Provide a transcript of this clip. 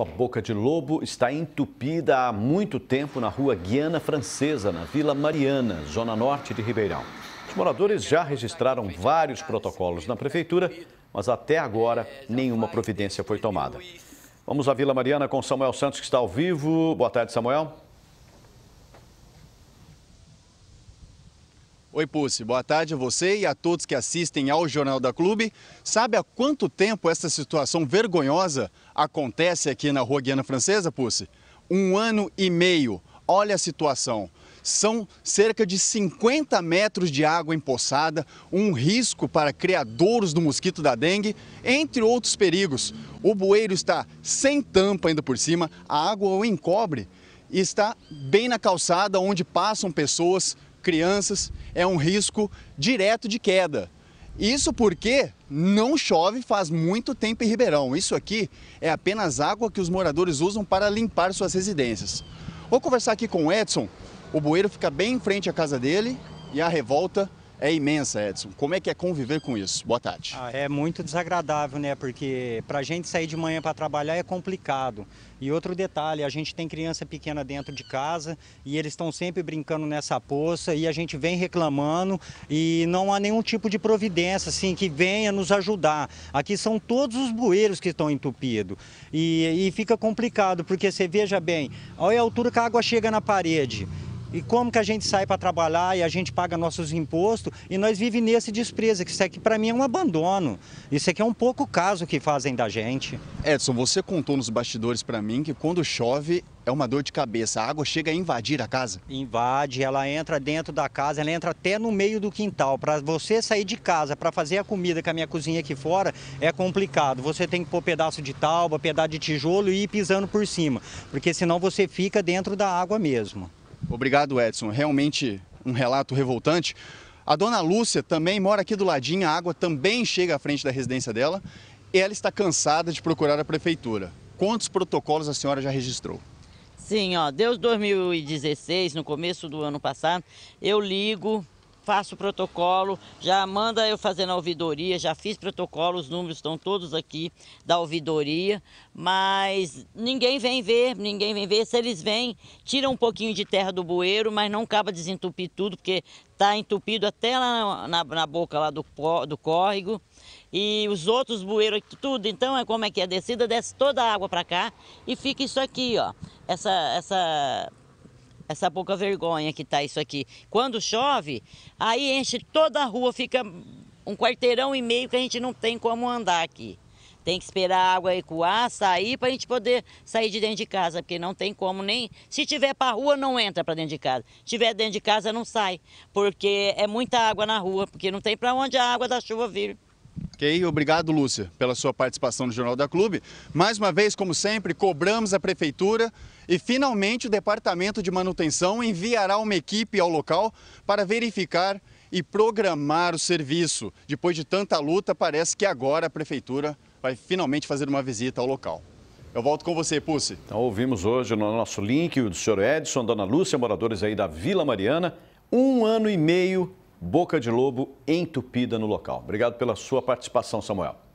A boca de lobo está entupida há muito tempo na rua Guiana Francesa, na Vila Mariana, zona norte de Ribeirão. Os moradores já registraram vários protocolos na prefeitura, mas até agora nenhuma providência foi tomada. Vamos à Vila Mariana com Samuel Santos, que está ao vivo. Boa tarde, Samuel. Oi, Pucci. Boa tarde a você e a todos que assistem ao Jornal da Clube. Sabe há quanto tempo essa situação vergonhosa acontece aqui na Rua Guiana Francesa, Pucci? Um ano e meio. Olha a situação. São cerca de 50 metros de água empoçada, um risco para criadouros do mosquito da dengue, entre outros perigos. O bueiro está sem tampa ainda por cima, a água o encobre e está bem na calçada onde passam pessoas crianças, é um risco direto de queda. Isso porque não chove faz muito tempo em Ribeirão. Isso aqui é apenas água que os moradores usam para limpar suas residências. Vou conversar aqui com o Edson. O bueiro fica bem em frente à casa dele e a revolta é imensa, Edson. Como é que é conviver com isso? Boa tarde. Ah, é muito desagradável, né? Porque para a gente sair de manhã para trabalhar é complicado. E outro detalhe, a gente tem criança pequena dentro de casa e eles estão sempre brincando nessa poça e a gente vem reclamando e não há nenhum tipo de providência assim que venha nos ajudar. Aqui são todos os bueiros que estão entupidos e, e fica complicado porque você veja bem, olha a altura que a água chega na parede. E como que a gente sai para trabalhar e a gente paga nossos impostos e nós vivemos nesse desprezo, que isso aqui para mim é um abandono. Isso aqui é um pouco caso que fazem da gente. Edson, você contou nos bastidores para mim que quando chove é uma dor de cabeça. A água chega a invadir a casa? Invade, ela entra dentro da casa, ela entra até no meio do quintal. Para você sair de casa para fazer a comida com a minha cozinha aqui fora é complicado. Você tem que pôr pedaço de talba, pedaço de tijolo e ir pisando por cima, porque senão você fica dentro da água mesmo. Obrigado, Edson. Realmente um relato revoltante. A dona Lúcia também mora aqui do ladinho, a água também chega à frente da residência dela e ela está cansada de procurar a prefeitura. Quantos protocolos a senhora já registrou? Sim, ó, desde 2016, no começo do ano passado, eu ligo faço protocolo, já manda eu fazendo na ouvidoria, já fiz protocolo, os números estão todos aqui da ouvidoria, mas ninguém vem ver, ninguém vem ver. Se eles vêm, tiram um pouquinho de terra do bueiro, mas não acaba desentupir tudo, porque está entupido até lá na, na, na boca lá do, do córrego. E os outros bueiros, tudo. Então, é como é que é a descida, desce toda a água para cá e fica isso aqui, ó. Essa, essa essa pouca vergonha que tá isso aqui. Quando chove, aí enche toda a rua, fica um quarteirão e meio que a gente não tem como andar aqui. Tem que esperar a água ecoar, sair para a gente poder sair de dentro de casa, porque não tem como nem. Se tiver para rua, não entra para dentro de casa. Se tiver dentro de casa, não sai, porque é muita água na rua, porque não tem para onde a água da chuva vir. Ok? Obrigado, Lúcia, pela sua participação no Jornal da Clube. Mais uma vez, como sempre, cobramos a Prefeitura e finalmente o Departamento de Manutenção enviará uma equipe ao local para verificar e programar o serviço. Depois de tanta luta, parece que agora a Prefeitura vai finalmente fazer uma visita ao local. Eu volto com você, Pucci. Então, ouvimos hoje no nosso link o do senhor Edson, dona Lúcia, moradores aí da Vila Mariana, um ano e meio boca de lobo entupida no local. Obrigado pela sua participação, Samuel.